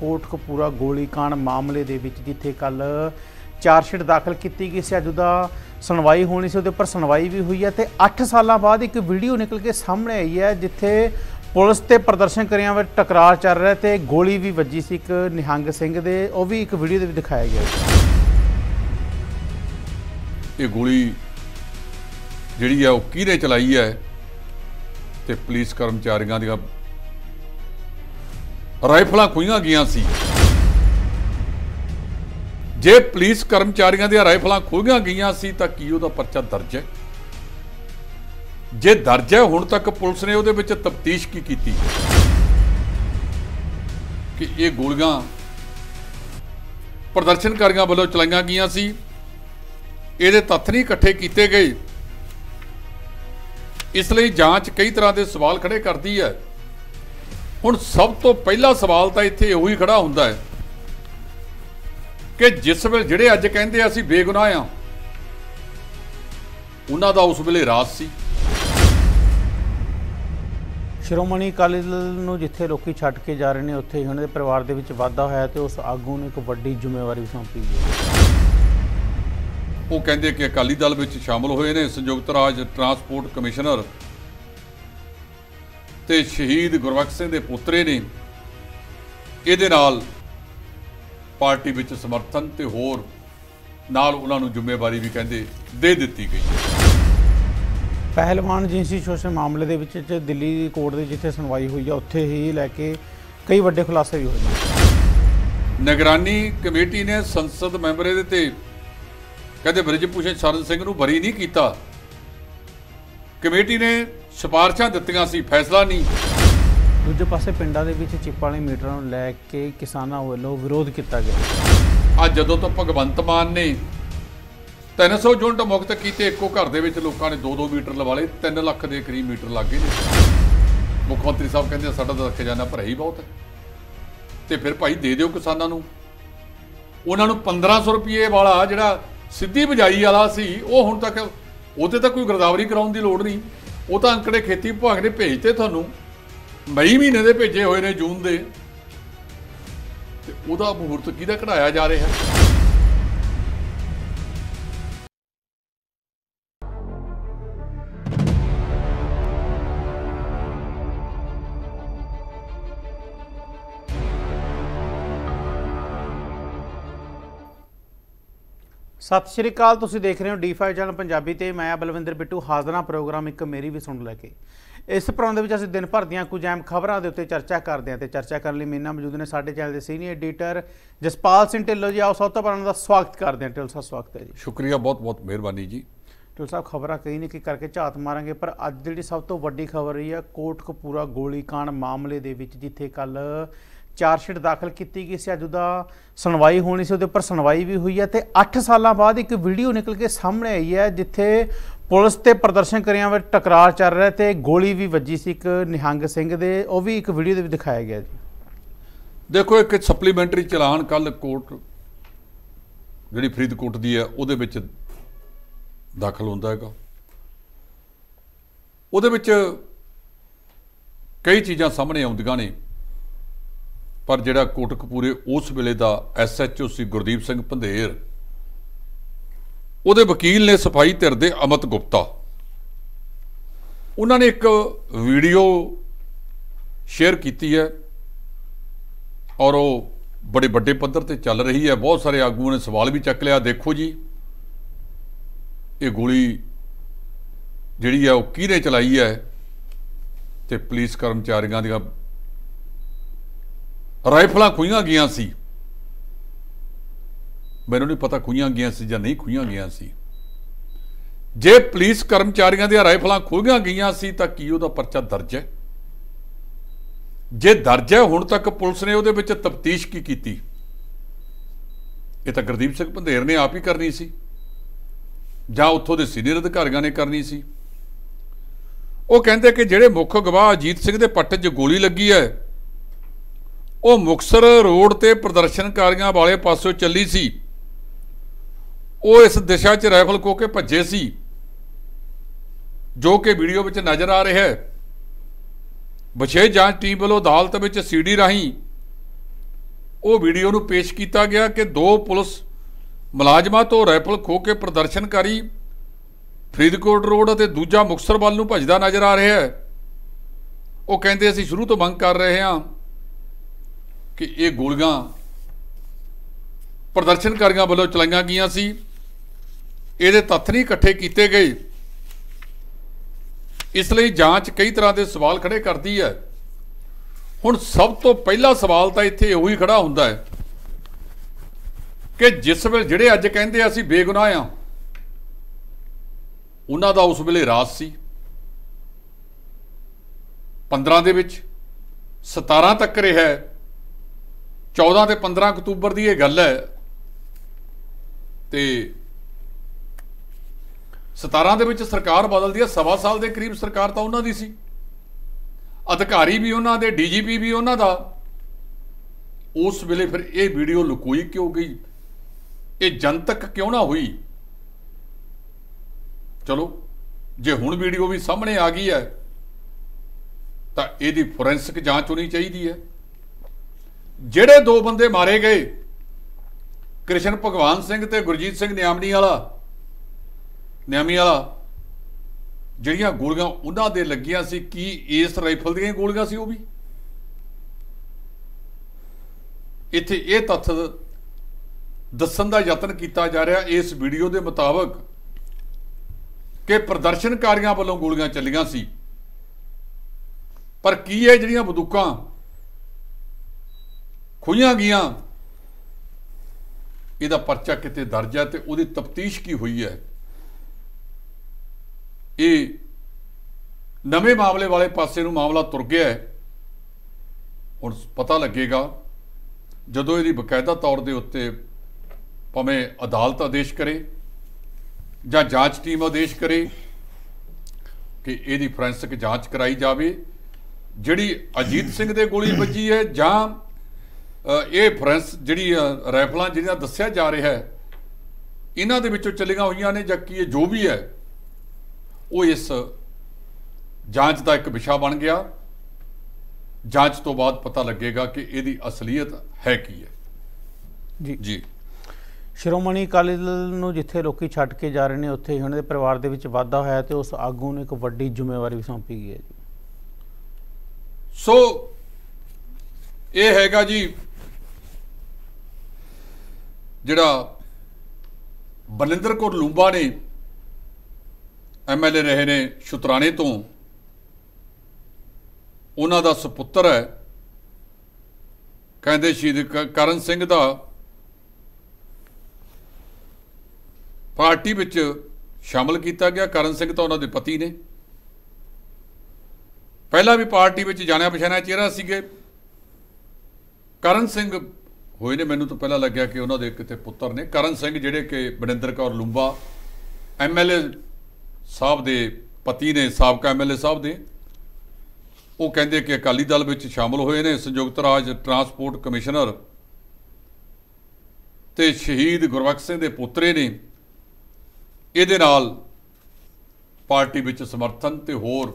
ਕੋਟਕਪੂਰਾ ਗੋਲੀकांड ਮਾਮਲੇ ਦੇ ਵਿੱਚ ਜਿੱਥੇ ਕੱਲ ਚਾਰਜਸ਼ੀਟ ਦਾਖਲ ਕੀਤੀ ਗਈ ਸੀ ਅੱਜ ਉਹਦਾ ਸੁਣਵਾਈ ਹੋਣੀ ਸੀ ਉਹਦੇ ਉੱਪਰ ਸੁਣਵਾਈ ਵੀ ਹੋਈ ਹੈ ਤੇ 8 ਸਾਲਾਂ ਬਾਅਦ ਇੱਕ ਵੀਡੀਓ ਨਿਕਲ ਕੇ ਸਾਹਮਣੇ ਆਈ ਹੈ ਜਿੱਥੇ ਪੁਲਿਸ ਤੇ ਪ੍ਰਦਰਸ਼ਨ ਕਰਿਆਂ ਵਿੱਚ ਟਕਰਾਅ ਚੱਲ ਰਿਹਾ ਤੇ ਗੋਲੀ ਵੀ ਵੱਜੀ ਸੀ ਇੱਕ ਨਿਹੰਗ ਸਿੰਘ ਦੇ ਉਹ ਵੀ ਇੱਕ ਵੀਡੀਓ ਦੇ ਵਿੱਚ ਦਿਖਾਇਆ ਗਿਆ ਇਹ ਗੋਲੀ ਜਿਹੜੀ ਆ ਉਹ ਕਿਹਨੇ ਚਲਾਈ ਹੈ ਤੇ ਪੁਲਿਸ ਕਰਮਚਾਰੀਆਂ ਦੀਆਂ ਰਾਈਫਲਾਂ ਖੋਈਆਂ ਗਈਆਂ ਸੀ ਜੇ ਪੁਲਿਸ ਕਰਮਚਾਰੀਆਂ ਦੀਆਂ ਰਾਈਫਲਾਂ ਖੋਈਆਂ ਗਈਆਂ ਸੀ ਤਾਂ ਕੀ ਉਹਦਾ ਪਰਚਾ ਦਰਜ ਹੈ ਜੇ ਦਰਜ ਹੈ ਹੁਣ ਤੱਕ ਪੁਲਿਸ ਨੇ ਉਹਦੇ ਵਿੱਚ ਤਫਤੀਸ਼ ਕੀ ਕੀਤੀ ਕਿ ਇਹ ਗੋਲੀਆਂ ਪ੍ਰਦਰਸ਼ਨਕਾਰੀਆਂ ਵੱਲੋਂ ਚਲਾਈਆਂ ਗਈਆਂ ਸੀ ਇਹਦੇ ਤੱਥ ਨਹੀਂ ਇਕੱਠੇ ਕੀਤੇ ਗਏ ਇਸ ਲਈ ਜਾਂਚ ਕਈ ਤਰ੍ਹਾਂ ਦੇ ਸਵਾਲ ਖੜੇ ਕਰਦੀ ਹੈ ਹੁਣ ਸਭ ਤੋਂ ਪਹਿਲਾ ਸਵਾਲ ਤਾਂ ਇੱਥੇ ਉਹੀ ਖੜਾ ਹੁੰਦਾ ਹੈ ਕਿ ਜਿਸ ਵੇਲੇ ਜਿਹੜੇ ਅੱਜ ਕਹਿੰਦੇ ਅਸੀਂ ਬੇਗੁਨਾਹ ਆ ਉਹਨਾਂ ਦਾ ਉਸ ਵੇਲੇ ਰਾਜ ਸੀ ਸ਼੍ਰੋਮਣੀ ਅਕਾਲੀ ਦਲ ਨੂੰ ਜਿੱਥੇ ਲੋਕੀ ਛੱਡ ਕੇ ਜਾ ਰਹੇ ਨੇ ਉੱਥੇ ਹੀ ਉਹਨਾਂ ਦੇ ਪਰਿਵਾਰ ਦੇ ਵਿੱਚ ਵਾਧਾ ਹੋਇਆ ਤੇ ਉਸ ਆਗੂ ਨੂੰ ਇੱਕ ਵੱਡੀ ਜ਼ਿੰਮੇਵਾਰੀ ਸੌਂਪੀ ਗਈ ਉਹ ਕਹਿੰਦੇ ਕਿ ਅਕਾਲੀ ਦਲ ਵਿੱਚ ਸ਼ਾਮਲ ਹੋਏ ਨੇ ਸੰਯੁਕਤ ਰਾਜ ਟਰਾਂਸਪੋਰਟ ਕਮਿਸ਼ਨਰ ਤੇ ਸ਼ਹੀਦ ਗੁਰਬਖਸ਼ ਸਿੰਘ ਦੇ ਪੁੱਤਰੇ ਨੇ ਇਹਦੇ ਨਾਲ ਪਾਰਟੀ ਵਿੱਚ ਸਮਰਥਨ ਤੇ ਹੋਰ ਨਾਲ ਉਹਨਾਂ ਨੂੰ ਜ਼ਿੰਮੇਵਾਰੀ ਵੀ ਕਹਿੰਦੇ ਦੇ ਦਿੱਤੀ ਗਈ ਪਹਿਲਵਾਨ ਜਿੰਸੀ ਸ਼ੋਸ਼ਣ ਮਾਮਲੇ ਦੇ ਵਿੱਚ ਜੇ ਦਿੱਲੀ ਕੋਰਟ ਦੇ ਜਿੱਥੇ ਸੁਣਵਾਈ ਹੋਈ ਆ ਉੱਥੇ ਹੀ ਲੈ ਕੇ ਕਈ ਵੱਡੇ ਖੁਲਾਸੇ ਵੀ ਹੋਏ ਨੇ ਨਿਗਰਾਨੀ ਕਮੇਟੀ ਨੇ ਸੰਸਦ ਮੈਂਬਰ ਦੇ ਤੇ ਕਹਿੰਦੇ ਬ੍ਰਿਜਪੂਸ਼ਣ ਸ਼ਰਨ ਸਿੰਘ ਨੂੰ ਬਰੀ ਨਹੀਂ ਕੀਤਾ ਕਮੇਟੀ ਨੇ ਸਿਫਾਰਸ਼ਾਂ ਦਿੱਤੀਆਂ ਸੀ ਫੈਸਲਾ ਨਹੀਂ ਦੂਜੇ ਪਾਸੇ ਪਿੰਡਾਂ ਦੇ ਵਿੱਚ ਚਿੱਪ ਵਾਲੇ ਮੀਟਰਾਂ ਨੂੰ ਲੈ ਕੇ ਕਿਸਾਨਾਂ ਵੱਲੋਂ ਵਿਰੋਧ ਕੀਤਾ ਗਿਆ ਅੱਜ ਜਦੋਂ ਤੋਂ ਭਗਵੰਤ ਮਾਨ ਨੇ 300 ਯੂਨਿਟ ਮੁਕਤ ਕੀਤੇ ਇੱਕੋ ਘਰ ਦੇ ਵਿੱਚ ਲੋਕਾਂ ਨੇ 2-2 ਮੀਟਰ ਲਵਾ ਲਏ 3 ਲੱਖ ਦੇ ਕਰੀਬ ਮੀਟਰ ਲੱਗ ਨੇ ਮੁੱਖ ਮੰਤਰੀ ਸਾਹਿਬ ਕਹਿੰਦੇ ਸਾਡਾ ਤਾਂ ਜਾਣਾ ਭਰਿਆ ਹੀ ਬਹੁਤ ਹੈ ਤੇ ਫਿਰ ਭਾਈ ਦੇ ਦਿਓ ਕਿਸਾਨਾਂ ਨੂੰ ਉਹਨਾਂ ਨੂੰ 1500 ਰੁਪਏ ਵਾਲਾ ਜਿਹੜਾ ਸਿੱਧੀ ਬਜਾਈ ਵਾਲਾ ਸੀ ਉਹ ਹੁਣ ਤੱਕ ਉਹਦੇ ਤਾਂ ਕੋਈ ਗਰਦਾਵਰੀ ਕਰਾਉਣ ਦੀ ਲੋੜ ਨਹੀਂ ਉਹ ਤਾਂ ਅੰਕੜੇ ਖੇਤੀ ਵਿਭਾਗ ਨੇ ਭੇਜਤੇ ਤੁਹਾਨੂੰ ਮਈ ਮਹੀਨੇ ਦੇ ਭੇਜੇ ਹੋਏ ਨੇ ਜੂਨ ਦੇ ਤੇ ਉਹਦਾ ਮਹੂਰਤ ਕਿਹਦਾ ਕਢਾਇਆ ਜਾ ਰਿਹਾ ਹੈ ਸਤਿ ਸ਼੍ਰੀ ਅਕਾਲ ਤੁਸੀਂ ਦੇਖ ਰਹੇ ਹੋ ਡੀ5 ਚੈਨਲ ਪੰਜਾਬੀ ਤੇ ਮੈਂ ਆ ਬਲਵਿੰਦਰ ਬਿੱਟੂ ਹਾਜ਼ਰਾਂ ਪ੍ਰੋਗਰਾਮ ਇੱਕ ਮੇਰੀ ਵੀ ਸੁਣ ਲੈ ਕੇ ਇਸ ਪ੍ਰੋਗਰਾਮ ਦੇ ਵਿੱਚ ਅਸੀਂ ਦਿਨ ਭਰ ਦੀਆਂ ਕੁਝ ਅਹਿਮ ਖਬਰਾਂ ਦੇ ਉੱਤੇ ਚਰਚਾ ਕਰਦੇ ਹਾਂ ਤੇ ਚਰਚਾ ਕਰਨ ਲਈ ਮੇਰੇ ਨਾਲ ਮੌਜੂਦ ਨੇ ਸਾਡੇ ਚੈਨਲ ਦੇ ਸੀਨੀਅਰ ਐਡੀਟਰ ਜਸਪਾਲ ਸਿੰਘ ਢਿੱਲੋ ਜੀ ਆਓ ਸਭ ਤੋਂ ਪਹਿਲਾਂ ਦਾ ਸਵਾਗਤ ਕਰਦੇ ਹਾਂ ਢਿੱਲੋ ਸਾਹਿਬ ਸਵਾਗਤ ਹੈ ਜੀ ਸ਼ੁਕਰੀਆ ਬਹੁਤ ਬਹੁਤ ਮਿਹਰਬਾਨੀ ਜੀ ਢਿੱਲੋ ਸਾਹਿਬ ਖਬਰਾਂ ਕਈ ਨੇ ਕਿ ਕਰਕੇ ਝਾਤ ਮਾਰਾਂਗੇ ਪਰ ਅੱਜ ਜਿਹੜੀ ਸਭ ਤੋਂ ਵੱਡੀ ਖਬਰ ਰਹੀ ਹੈ ਕੋਟਕਪੂਰਾ ਕਾਂਡ ਮਾਮਲੇ ਦੇ ਵਿੱਚ ਜਿੱਥੇ ਕੱਲ ਚਾਰਜਸ਼ੀਟ ਦਾਖਲ ਕੀਤੀ ਗਈ ਸੀ ਅੱਜ ਉਹਦਾ ਸੁਣਵਾਈ ਹੋਣੀ ਸੀ ਉਹਦੇ ਉੱਪਰ ਸੁਣਵਾਈ ਵੀ ਹੋਈ ਹੈ ਤੇ 8 ਸਾਲਾਂ ਬਾਅਦ ਇੱਕ ਵੀਡੀਓ ਨਿਕਲ ਕੇ ਸਾਹਮਣੇ ਆਈ ਹੈ ਜਿੱਥੇ ਪੁਲਿਸ ਤੇ ਪ੍ਰਦਰਸ਼ਨ ਕਰਿਆਂ ਵਿੱਚ ਟਕਰਾਅ ਚੱਲ ਰਿਹਾ ਤੇ ਗੋਲੀ ਵੀ ਵੱਜੀ ਸੀ ਇੱਕ ਨਿਹੰਗ ਸਿੰਘ ਦੇ ਉਹ ਵੀ ਇੱਕ ਵੀਡੀਓ ਦੇ ਵਿੱਚ ਦਿਖਾਇਆ ਗਿਆ ਜੀ ਦੇਖੋ ਇੱਕ ਸਪਲੀਮੈਂਟਰੀ ਚਲਾਨ ਕੱਲ ਕੋਰਟ ਜਿਹੜੀ ਫਰੀਦਕੋਟ ਦੀ ਹੈ ਉਹਦੇ ਵਿੱਚ ਦਾਖਲ ਹੁੰਦਾ ਹੈਗਾ ਉਹਦੇ ਵਿੱਚ ਕਈ ਚੀਜ਼ਾਂ ਸਾਹਮਣੇ ਆਉਂਦੀਆਂ ਨੇ ਪਰ ਜਿਹੜਾ ਕੋਟਕਪੂਰੇ ਉਸ ਵੇਲੇ ਦਾ ਐਸਐਚਓ ਸੀ ਗੁਰਦੀਪ ਸਿੰਘ ਪੰਧੇਰ ਉਹਦੇ ਵਕੀਲ ਨੇ ਸਫਾਈ ਧਿਰ ਦੇ ਅਮਤ ਗੁਪਤਾ ਉਹਨਾਂ ਨੇ ਇੱਕ ਵੀਡੀਓ ਸ਼ੇਅਰ ਕੀਤੀ ਹੈ ਔਰ ਉਹ ਬੜੇ ਵੱਡੇ ਪੱਧਰ ਤੇ ਚੱਲ ਰਹੀ ਹੈ ਬਹੁਤ ਸਾਰੇ ਆਗੂਆਂ ਨੇ ਸਵਾਲ ਵੀ ਚੱਕ ਲਿਆ ਦੇਖੋ ਜੀ ਇਹ ਗੋਲੀ ਜਿਹੜੀ ਆ ਉਹ ਕਿਹਨੇ ਚਲਾਈ ਹੈ ਤੇ ਪੁਲਿਸ ਕਰਮਚਾਰੀਆਂ ਦੀਆਂ ਰਾਈਫਲਾਂ ਖੁਈਆਂ ਗਈਆਂ ਸੀ ਮੈਨੂੰ ਨਹੀਂ ਪਤਾ ਖੁਈਆਂ ਗਈਆਂ ਸੀ ਜਾਂ ਨਹੀਂ ਖੁਈਆਂ ਗਈਆਂ ਸੀ ਜੇ ਪੁਲਿਸ ਕਰਮਚਾਰੀਆਂ ਦੀਆਂ ਰਾਈਫਲਾਂ ਖੋਹੀਆਂ ਗਈਆਂ ਸੀ ਤਾਂ ਕੀ ਉਹਦਾ ਪਰਚਾ ਦਰਜ ਹੈ ਜੇ ਦਰਜ ਹੈ ਹੁਣ ਤੱਕ ਪੁਲਿਸ ਨੇ ਉਹਦੇ ਵਿੱਚ ਤਫਤੀਸ਼ ਕੀ ਕੀਤੀ ਇਹ ਤਾਂ ਗੁਰਦੀਪ ਸਿੰਘ ਭੰਦੇਰ ਨੇ ਆਪ ਹੀ ਕਰਨੀ ਸੀ ਜਾਂ ਉੱਥੋਂ ਦੇ ਸੀਨੀਅਰ ਅਧਿਕਾਰੀਆਂ ਨੇ ਕਰਨੀ ਸੀ ਉਹ ਕਹਿੰਦੇ ਕਿ ਜਿਹੜੇ ਮੁੱਖ ਗਵਾਹ ਅਜੀਤ ਸਿੰਘ ਦੇ ਪੱਟ 'ਚ ਗੋਲੀ ਲੱਗੀ ਹੈ ਉਹ ਮੁਕਸਰ ਰੋਡ ਤੇ ਪ੍ਰਦਰਸ਼ਨਕਾਰੀਆਂ ਵਾਲੇ ਪਾਸੋਂ ਚੱਲੀ ਸੀ ਉਹ ਇਸ ਦਿਸ਼ਾ 'ਚ ਰਾਈਫਲ ਕੋ ਕੇ ਭੱਜੇ ਸੀ ਜੋ ਕਿ ਵੀਡੀਓ ਵਿੱਚ ਨਜ਼ਰ ਆ ਰਿਹਾ ਹੈ ਬਛੇ ਜਾਂਚ ਟੀਮ ਵੱਲੋਂ ਅਦਾਲਤ ਵਿੱਚ ਸੀਡੀ ਰਾਹੀਂ ਉਹ ਵੀਡੀਓ ਨੂੰ ਪੇਸ਼ ਕੀਤਾ ਗਿਆ ਕਿ ਦੋ ਪੁਲਿਸ ਮੁਲਾਜ਼ਮਾਂ ਤੋਂ ਰਾਈਫਲ ਖੋ ਕੇ ਪ੍ਰਦਰਸ਼ਨਕਾਰੀ ਫਰੀਦਕੋਟ ਰੋਡ ਅਤੇ ਦੂਜਾ ਮੁਕਸਰ ਵੱਲ ਨੂੰ ਭੱਜਦਾ ਨਜ਼ਰ ਆ ਰਿਹਾ ਹੈ ਉਹ ਕਹਿੰਦੇ ਅਸੀਂ ਸ਼ੁਰੂ ਤੋਂ ਮੰਗ ਕਰ ਰਹੇ ਹਾਂ ਕਿ ਇਹ ਗੋਲੀਆਂ ਪ੍ਰਦਰਸ਼ਨਕਾਰੀਆਂ ਵੱਲੋਂ ਚਲਾਈਆਂ ਗਈਆਂ ਸੀ ਇਹਦੇ ਤੱਥ ਨਹੀਂ ਇਕੱਠੇ ਕੀਤੇ ਗਏ ਇਸ ਲਈ ਜਾਂਚ ਕਈ ਤਰ੍ਹਾਂ ਦੇ ਸਵਾਲ ਖੜੇ ਕਰਦੀ ਹੈ ਹੁਣ ਸਭ ਤੋਂ ਪਹਿਲਾ ਸਵਾਲ ਤਾਂ ਇੱਥੇ ਉਹੀ ਖੜਾ ਹੁੰਦਾ ਹੈ ਕਿ ਜਿਸ ਵੇਲੇ ਜਿਹੜੇ ਅੱਜ ਕਹਿੰਦੇ ਅਸੀਂ ਬੇਗੁਨਾਹ ਆ ਉਹਨਾਂ ਦਾ ਉਸ ਵੇਲੇ ਰਾਜ ਸੀ 15 ਦੇ ਵਿੱਚ 17 ਤੱਕ ਰਿਹਾ 14 ਤੇ 15 ਅਕਤੂਬਰ ਦੀ ਇਹ ਗੱਲ ਹੈ ਤੇ 17 ਦੇ ਵਿੱਚ ਸਰਕਾਰ ਬਦਲਦੀ ਹੈ ਸਵਾ ਸਾਲ ਦੇ ਕਰੀਬ ਸਰਕਾਰ ਤਾਂ ਉਹਨਾਂ ਦੀ ਸੀ ਅਧਿਕਾਰੀ ਵੀ ਉਹਨਾਂ ਦੇ ਡੀਜੀਪੀ ਵੀ ਉਹਨਾਂ ਦਾ ਉਸ ਵੇਲੇ ਫਿਰ ਇਹ ਵੀਡੀਓ ਲੁਕੋਈ ਕਿਉਂ ਗਈ ਇਹ ਜਨਤਕ ਕਿਉਂ ਨਾ ਹੋਈ ਚਲੋ ਜੇ ਹੁਣ ਵੀਡੀਓ ਵੀ ਸਾਹਮਣੇ ਆ ਗਈ ਹੈ ਤਾਂ ਇਹਦੀ ਫੋਰੈਂਸਿਕ ਜਾਂਚ ਹੋਣੀ ਚਾਹੀਦੀ ਹੈ ਜਿਹੜੇ ਦੋ ਬੰਦੇ ਮਾਰੇ ਗਏ ਕ੍ਰਿਸ਼ਨ ਭਗਵਾਨ ਸਿੰਘ ਤੇ ਗੁਰਜੀਤ ਸਿੰਘ ਨਿਆਮਣੀ ਵਾਲਾ ਨਿਆਮੀ ਵਾਲਾ ਜਿਹੜੀਆਂ ਗੋਲੀਆਂ ਉਹਨਾਂ ਦੇ ਲੱਗੀਆਂ ਸੀ ਕੀ ਇਸ ਰਾਈਫਲ ਦੀਆਂ ਗੋਲੀਆਂ ਸੀ ਉਹ ਵੀ ਇੱਥੇ ਇਹ ਤੱਥ ਦੱਸਣ ਦਾ ਯਤਨ ਕੀਤਾ ਜਾ ਰਿਹਾ ਇਸ ਵੀਡੀਓ ਦੇ ਮੁਤਾਬਕ ਕਿ ਪ੍ਰਦਰਸ਼ਨਕਾਰੀਆਂ ਵੱਲੋਂ ਗੋਲੀਆਂ ਚੱਲੀਆਂ ਸੀ ਪਰ ਕੀ ਇਹ ਜਿਹੜੀਆਂ ਬੰਦੂਕਾਂ ਖੋਈਆਂ ਗਈਆਂ ਇਹਦਾ ਪਰਚਾ ਕਿਤੇ ਦਰਜ ਹੈ ਤੇ ਉਹਦੀ ਤਫਤੀਸ਼ ਕੀ ਹੋਈ ਹੈ ਇਹ ਨਵੇਂ ਮਾਮਲੇ ਵਾਲੇ ਪਾਸੇ ਨੂੰ ਮਾਮਲਾ ਤੁਰ ਗਿਆ ਹੈ ਹੁਣ ਪਤਾ ਲੱਗੇਗਾ ਜਦੋਂ ਇਹਦੀ ਬਕਾਇਦਾ ਤੌਰ ਦੇ ਉੱਤੇ ਭਾਵੇਂ ਅਦਾਲਤ ਆਦੇਸ਼ ਕਰੇ ਜਾਂ ਜਾਂਚ ਟੀਮ ਆਦੇਸ਼ ਕਰੇ ਕਿ ਇਹਦੀ ਫੋਰੈਂਸਿਕ ਜਾਂਚ ਕਰਾਈ ਜਾਵੇ ਜਿਹੜੀ ਅਜੀਤ ਸਿੰਘ ਦੇ ਗੋਲੀ ਵੱਜੀ ਹੈ ਜਾਂ ਇਹ ਫਰੈਂਸ ਜਿਹੜੀ ਰਾਈਫਲਾਂ ਜਿਹੜੀਆਂ ਦੱਸਿਆ ਜਾ ਰਿਹਾ ਹੈ ਇਹਨਾਂ ਦੇ ਵਿੱਚੋਂ ਚੱਲੀਆਂ ਹੋਈਆਂ ਨੇ ਜਾਂ ਕੀ ਇਹ ਜੋ ਵੀ ਹੈ ਉਹ ਇਸ ਜਾਂਚ ਦਾ ਇੱਕ ਵਿਸ਼ਾ ਬਣ ਗਿਆ ਜਾਂਚ ਤੋਂ ਬਾਅਦ ਪਤਾ ਲੱਗੇਗਾ ਕਿ ਇਹਦੀ ਅਸਲੀਅਤ ਹੈ ਕੀ ਹੈ ਜੀ ਜੀ ਸ਼੍ਰੋਮਣੀ ਅਕਾਲੀ ਦਲ ਨੂੰ ਜਿੱਥੇ ਲੋਕੀ ਛੱਡ ਕੇ ਜਾ ਰਹੇ ਨੇ ਉੱਥੇ ਹੀ ਉਹਨਾਂ ਦੇ ਪਰਿਵਾਰ ਦੇ ਵਿੱਚ ਵਾਧਾ ਹੋਇਆ ਤੇ ਉਸ ਆਗੂ ਨੂੰ ਇੱਕ ਵੱਡੀ ਜ਼ਿੰਮੇਵਾਰੀ ਵੀ ਸੌਂਪੀ ਗਈ ਹੈ ਜੀ ਸੋ ਇਹ ਹੈਗਾ ਜੀ ਜਿਹੜਾ ਬਲਿੰਦਰ ਕੌਰ ਲੂੰਬਾ ਨੇ ਐਮਐਲਏ ਰਹੇ ਨੇ ਸ਼ੁਤਰਾਣੇ ਤੋਂ ਉਹਨਾਂ ਦਾ ਸੁਪੁੱਤਰ ਹੈ ਕਹਿੰਦੇ ਸ਼ਹੀਦ ਕਰਨ ਸਿੰਘ ਦਾ ਪਾਰਟੀ ਵਿੱਚ ਸ਼ਾਮਲ ਕੀਤਾ ਗਿਆ ਕਰਨ ਸਿੰਘ ਤਾਂ ਉਹਨਾਂ ਦੇ ਪਤੀ ਨੇ ਪਹਿਲਾਂ ਵੀ ਪਾਰਟੀ ਵਿੱਚ ਜਾਣਿਆ ਪਛਾਣਿਆ ਚਿਹਰਾ ਸੀਗੇ ਕਰਨ ਸਿੰਘ ਹੋਏ ਨੇ ਮੈਨੂੰ ਤਾਂ ਪਹਿਲਾਂ ਲੱਗਿਆ ਕਿ ਉਹਨਾਂ ਦੇ ਕਿਤੇ ਪੁੱਤਰ ਨੇ ਕਰਨ ਸਿੰਘ ਜਿਹੜੇ ਕਿ ਬਨਿੰਦਰ ਕੌਰ ਲੁੰਬਾ ਐਮਐਲਏ ਸਾਹਿਬ ਦੇ ਪਤੀ ਨੇ ਸਾਬਕਾ ਐਮਐਲਏ ਸਾਹਿਬ ਦੇ ਉਹ ਕਹਿੰਦੇ ਕਿ ਅਕਾਲੀ ਦਲ ਵਿੱਚ ਸ਼ਾਮਲ ਹੋਏ ਨੇ ਸੰਯੁਕਤ ਰਾਜ ਟਰਾਂਸਪੋਰਟ ਕਮਿਸ਼ਨਰ ਤੇ ਸ਼ਹੀਦ ਗੁਰਵਖ ਸਿੰਘ ਦੇ ਪੁੱਤਰੇ ਨੇ ਇਹਦੇ ਨਾਲ ਪਾਰਟੀ ਵਿੱਚ ਸਮਰਥਨ ਤੇ ਹੋਰ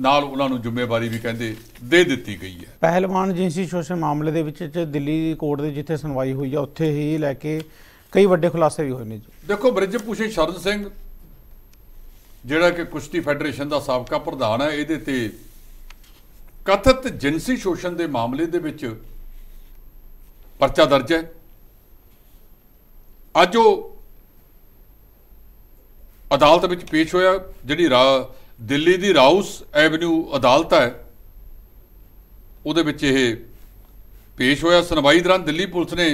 ਨਾਲ ਉਹਨਾਂ ਨੂੰ ਜ਼ਿੰਮੇਵਾਰੀ ਵੀ ਕਹਿੰਦੇ ਦੇ ਦਿੱਤੀ ਗਈ ਹੈ ਪਹਿਲਵਾਨ ਜਿੰਸੀ ਸ਼ੋਸ਼ਣ ਮਾਮਲੇ ਦੇ ਵਿੱਚ ਦਿੱਲੀ ਕੋਰਟ ਦੇ ਜਿੱਥੇ ਸੁਣਵਾਈ ਹੋਈ ਹੈ ਉੱਥੇ ਹੀ ਲੈ ਕੇ ਕਈ ਵੱਡੇ ਖੁਲਾਸੇ ਵੀ ਹੋਏ ਨੇ ਜੀ ਦੇਖੋ ਬ੍ਰਿਜਪੂਸ਼ੇ ਸ਼ਰਨ ਸਿੰਘ ਜਿਹੜਾ ਕਿ ਕੁਸ਼ਤੀ ਫੈਡਰੇਸ਼ਨ ਦਾ ਸਾਬਕਾ ਪ੍ਰਧਾਨ ਹੈ ਇਹਦੇ ਤੇ ਕਥਿਤ ਜਿੰਸੀ ਸ਼ੋਸ਼ਣ ਦੇ ਮਾਮਲੇ ਦੇ ਵਿੱਚ ਪਰਚਾ ਦਰਜ ਹੈ ਅੱਜ ਉਹ ਅਦਾਲਤ ਵਿੱਚ ਪੇਸ਼ ਹੋਇਆ ਜਿਹੜੀ ਦਿੱਲੀ ਦੀ ਰਾਉਸ ਐਵਨਿਊ ਅਦਾਲਤ ਹੈ ਉਹਦੇ ਵਿੱਚ ਇਹ ਪੇਸ਼ ਹੋਇਆ ਸੁਣਵਾਈ ਦੌਰਾਨ ਦਿੱਲੀ ਪੁਲਿਸ ਨੇ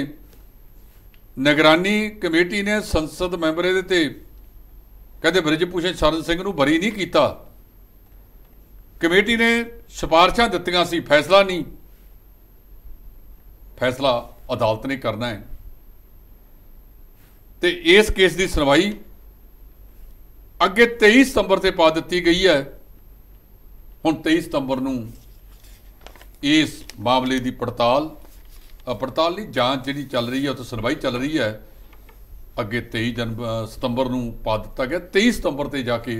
ਨਿਗਰਾਨੀ ਕਮੇਟੀ ਨੇ ਸੰਸਦ ਮੈਂਬਰ ਇਹਦੇ ਤੇ ਕਹਿੰਦੇ ਬ੍ਰਿਜਪੂਸ਼ਣ ਸ਼ਰਨ ਸਿੰਘ ਨੂੰ ਬਰੀ ਨਹੀਂ ਕੀਤਾ ਕਮੇਟੀ ਨੇ ਸਿਫਾਰਸ਼ਾਂ ਦਿੱਤੀਆਂ ਸੀ ਫੈਸਲਾ ਨਹੀਂ ਫੈਸਲਾ ਅਦਾਲਤ ਨੇ ਕਰਨਾ ਹੈ ਤੇ ਇਸ ਕੇਸ ਦੀ ਸੁਣਵਾਈ ਅੱਗੇ 23 ਸਤੰਬਰ ਤੇ ਪਾ ਦਿੱਤੀ ਗਈ ਹੈ ਹੁਣ 23 ਸਤੰਬਰ ਨੂੰ ਇਸ ਮਾਮਲੇ ਦੀ ਪੜਤਾਲ ਪੜਤਾਲ ਲਈ ਜਾਂਚ ਜਿਹੜੀ ਚੱਲ ਰਹੀ ਹੈ ਉਹ ਤੇ ਸੁਣਵਾਈ ਚੱਲ ਰਹੀ ਹੈ ਅੱਗੇ 23 ਜਨ ਸਤੰਬਰ ਨੂੰ ਪਾ ਦਿੱਤਾ ਗਿਆ 23 ਸਤੰਬਰ ਤੇ ਜਾ ਕੇ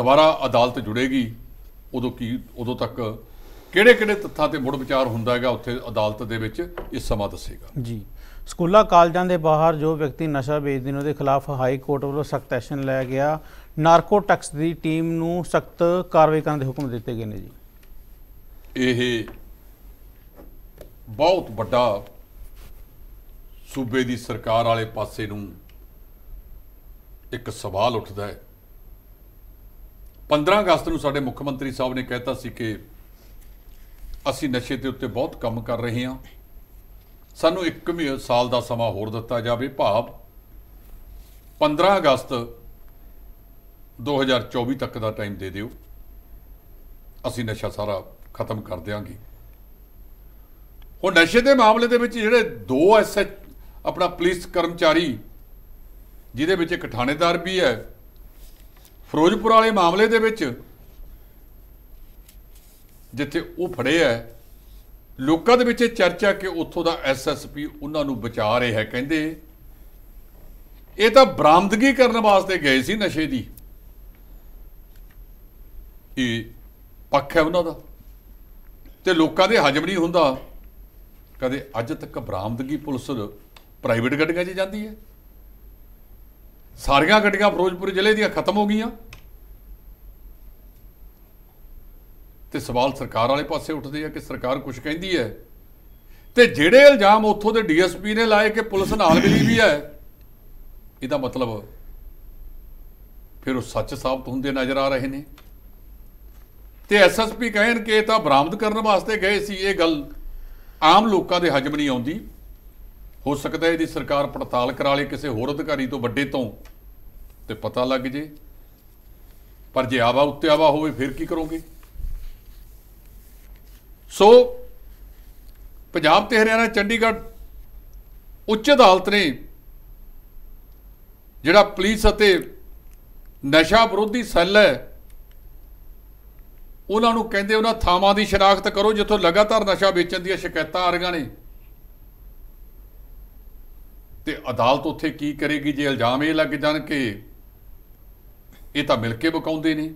ਦੁਬਾਰਾ ਅਦਾਲਤ ਜੁੜੇਗੀ ਉਦੋਂ ਕੀ ਉਦੋਂ ਤੱਕ ਕਿਹੜੇ ਕਿਹੜੇ ਤੱਥਾਂ ਤੇ ਮੁੜ ਵਿਚਾਰ ਹੁੰਦਾ ਹੈਗਾ ਉੱਥੇ ਅਦਾਲਤ ਦੇ ਵਿੱਚ ਇਸ ਸਮਾਂ ਦੱਸੇਗਾ ਜੀ ਸਕੂਲਾਂ ਕਾਲਜਾਂ ਦੇ ਬਾਹਰ ਜੋ ਵਿਅਕਤੀ ਨਸ਼ਾ ਵੇਚਦੇ ਨੇ ਉਹਦੇ ਖਿਲਾਫ ਹਾਈ ਕੋਰਟ ਵੱਲੋਂ ਸਖਤ ਐਕਸ਼ਨ ਲਿਆ ਗਿਆ ਨਾਰਕੋਟਿਕਸ ਦੀ ਟੀਮ ਨੂੰ ਸਖਤ ਕਾਰਵਾਈ ਕਰਨ ਦੇ ਹੁਕਮ ਦਿੱਤੇ ਗਏ ਨੇ ਜੀ ਇਹ ਬਹੁਤ ਵੱਡਾ ਸੂਬੇ ਦੀ ਸਰਕਾਰ ਵਾਲੇ ਪਾਸੇ ਨੂੰ ਇੱਕ ਸਵਾਲ ਉੱਠਦਾ ਹੈ 15 ਅਗਸਤ ਨੂੰ ਸਾਡੇ ਮੁੱਖ ਮੰਤਰੀ ਸਾਹਿਬ ਨੇ ਕਹਿਤਾ ਸੀ ਕਿ ਅਸੀਂ ਨਸ਼ੇ ਦੇ ਉੱਤੇ ਬਹੁਤ ਕੰਮ ਕਰ ਰਹੇ ਹਾਂ ਸਾਨੂੰ 1 ਸਾਲ ਦਾ ਸਮਾਂ ਹੋਰ ਦਿੱਤਾ ਜਾਵੇ ਭਾਵ 15 ਅਗਸਤ 2024 ਤੱਕ ਦਾ ਟਾਈਮ ਦੇ ਦਿਓ ਅਸੀਂ ਨਸ਼ਾ ਸਾਰਾ ਖਤਮ ਕਰ ਦੇਵਾਂਗੇ ਉਹ ਨਸ਼ੇ ਦੇ ਮਾਮਲੇ ਦੇ ਵਿੱਚ ਜਿਹੜੇ ਦੋ ਐਸਐਚ ਆਪਣਾ ਪੁਲਿਸ ਕਰਮਚਾਰੀ ਜਿਹਦੇ ਵਿੱਚ ਇੱਕ ਥਾਣੇਦਾਰ ਵੀ ਹੈ ਫਿਰੋਜ਼ਪੁਰ ਵਾਲੇ ਮਾਮਲੇ ਦੇ ਵਿੱਚ ਜਿੱਥੇ ਉਹ ਫੜੇ ਹੈ ਲੋਕਾਂ ਦੇ ਵਿੱਚ ਚਰਚਾ ਕਿ ਉੱਥੋਂ ਦਾ ਐਸਐਸਪੀ ਉਹਨਾਂ ਨੂੰ ਬਚਾ ਰਿਹਾ ਹੈ ਕਹਿੰਦੇ ਇਹ ਤਾਂ ਬਰਾਮਦਗੀ ਕਰਨ ਵਾਸਤੇ ਗਏ ਸੀ ਨਸ਼ੇ ਦੀ ਇਹ ਪੱਖ ਹੈ ਉਹਨਾਂ ਦਾ ਤੇ ਲੋਕਾਂ ਦੇ ਹਜਮ ਨਹੀਂ ਹੁੰਦਾ ਕਦੇ ਅੱਜ ਤੱਕ ਬਰਾਮਦਗੀ ਪੁਲਿਸ ਪ੍ਰਾਈਵੇਟ ਗੱਡੀਆਂ 'ਚ ਜਾਂਦੀ ਹੈ ਸਾਰੀਆਂ ਗੱਡੀਆਂ ਫਿਰੋਜ਼ਪੁਰ ਜ਼ਿਲ੍ਹੇ ਦੀਆਂ ਖਤਮ ਹੋ ਗਈਆਂ ਤੇ ਸਵਾਲ ਸਰਕਾਰ ਵਾਲੇ ਪਾਸੇ ਉੱਠਦੇ ਆ ਕਿ ਸਰਕਾਰ ਕੁਝ ਕਹਿੰਦੀ ਹੈ ਤੇ ਜਿਹੜੇ ਇਲਜ਼ਾਮ ਉੱਥੋਂ ਦੇ ਡੀਐਸਪੀ ਨੇ ਲਾਏ ਕਿ ਪੁਲਿਸ ਨਾਲ ਮਿਲੀ ਵੀ ਹੈ ਇਹਦਾ ਮਤਲਬ ਫਿਰ ਉਹ ਸੱਚ ਸਾਬਤ ਹੁੰਦੇ ਨਜ਼ਰ ਆ ਰਹੇ ਨੇ ਤੇ ਐਸਐਸਪੀ ਕਹਿਣ ਕਿ ਇਹ ਤਾਂ ਬਰਾਮਦ ਕਰਨ ਵਾਸਤੇ ਗਏ ਸੀ ਇਹ ਗੱਲ ਆਮ ਲੋਕਾਂ ਦੇ ਹਜਮ ਨਹੀਂ ਆਉਂਦੀ ਹੋ ਸਕਦਾ ਇਹਦੀ ਸਰਕਾਰ ਪੜਤਾਲ ਕਰਾ ਲਈ ਕਿਸੇ ਹੋਰ ਅਧਿਕਾਰੀ ਤੋਂ ਵੱਡੇ ਤੋਂ ਤੇ ਪਤਾ ਲੱਗ ਜੇ ਪਰ ਜੇ ਆਵਾ ਉੱਤੇ ਆਵਾ ਹੋਵੇ ਫਿਰ ਕੀ ਕਰੋਗੇ ਸੋ ਪੰਜਾਬ ਤੇ ਹਰਿਆਣਾ ਚੰਡੀਗੜ੍ਹ ਉੱਚ ਅਦਾਲਤ ਨੇ ਜਿਹੜਾ ਪੁਲਿਸ ਅਤੇ ਨਸ਼ਾ ਵਿਰੋਧੀ ਸੈੱਲ ਹੈ ਉਹਨਾਂ ਨੂੰ ਕਹਿੰਦੇ ਉਹਨਾਂ ਥਾਵਾਂ ਦੀ ਸ਼ਨਾਖਤ ਕਰੋ ਜਿੱਥੋਂ ਲਗਾਤਾਰ ਨਸ਼ਾ ਵੇਚਣ ਦੀਆਂ ਸ਼ਿਕਾਇਤਾਂ ਆ ਰਹੀਆਂ ਨੇ ਤੇ ਅਦਾਲਤ ਉੱਥੇ ਕੀ ਕਰੇਗੀ ਜੇ ਇਲਜ਼ਾਮ ਇਹ ਲੱਗ ਜਾਣ ਕਿ ਇਹ ਤਾਂ ਮਿਲ ਕੇ ਬਕਾਉਂਦੇ ਨੇ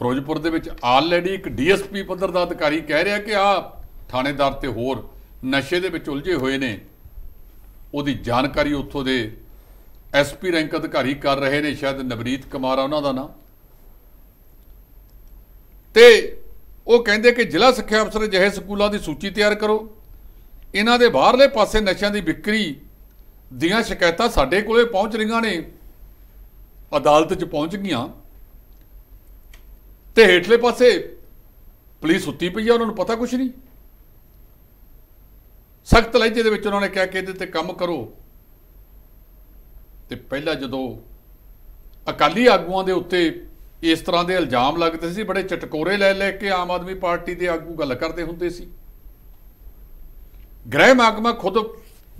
ਫਿਰੋਜ਼ਪੁਰ ਦੇ ਵਿੱਚ ਆਲਰੇਡੀ ਇੱਕ ਡੀਐਸਪੀ ਪੱਧਰ ਦਾ ਅਧਿਕਾਰੀ ਕਹਿ ਰਿਹਾ ਕਿ ਆ ਥਾਣੇਦਾਰ ਤੇ ਹੋਰ ਨਸ਼ੇ ਦੇ ਵਿੱਚ ਉਲਝੇ ਹੋਏ ਨੇ ਉਹਦੀ ਜਾਣਕਾਰੀ ਉੱਥੋਂ ਦੇ ਐਸਪੀ ਰੈਂਕ ਅਧਿਕਾਰੀ ਕਰ ਰਹੇ ਨੇ ਸ਼ਾਇਦ ਨਵਰੀਤ ਕੁਮਾਰ ਆ ਉਹਨਾਂ ਦਾ ਨਾਮ ਤੇ ਉਹ ਕਹਿੰਦੇ ਕਿ ਜ਼ਿਲ੍ਹਾ ਸਿੱਖਿਆ ਅਫਸਰ ਜਿਹੇ ਸਕੂਲਾਂ ਦੀ ਸੂਚੀ ਤਿਆਰ ਕਰੋ ਇਹਨਾਂ ਦੇ ਬਾਹਰਲੇ ਪਾਸੇ ਨਸ਼ਿਆਂ ਦੀ ਵਿਕਰੀ ਦੀਆਂ ਸ਼ਿਕਾਇਤਾਂ ਸਾਡੇ ਕੋਲੇ ਪਹੁੰਚ ਰਹੀਆਂ ਨੇ ਅਦਾਲਤ 'ਚ ਪਹੁੰਚ ਗਈਆਂ ਤੇ ਹੇਠਲੇ ਪਾਸੇ ਪੁਲਿਸ ਸੁੱਤੀ ਪਈ ਆ ਉਹਨਾਂ ਨੂੰ ਪਤਾ ਕੁਝ ਨਹੀਂ ਸਖਤ ਲਹਿਜੇ ਦੇ ਵਿੱਚ ਉਹਨਾਂ ਨੇ ਕਿਹਾ ਕਿ ਇਹਦੇ ਤੇ ਕੰਮ ਕਰੋ ਤੇ ਪਹਿਲਾਂ ਜਦੋਂ ਅਕਾਲੀ ਆਗੂਆਂ ਦੇ ਉੱਤੇ ਇਸ ਤਰ੍ਹਾਂ ਦੇ ਇਲਜ਼ਾਮ ਲੱਗਦੇ ਸੀ ਬੜੇ ਚਟਕੋਰੇ ਲੈ ਲੈ ਕੇ ਆਮ ਆਦਮੀ ਪਾਰਟੀ ਦੇ ਆਗੂ ਗੱਲ ਕਰਦੇ ਹੁੰਦੇ ਸੀ ਗ੍ਰਹਿ ਮਾਗਮਾ ਖੁਦ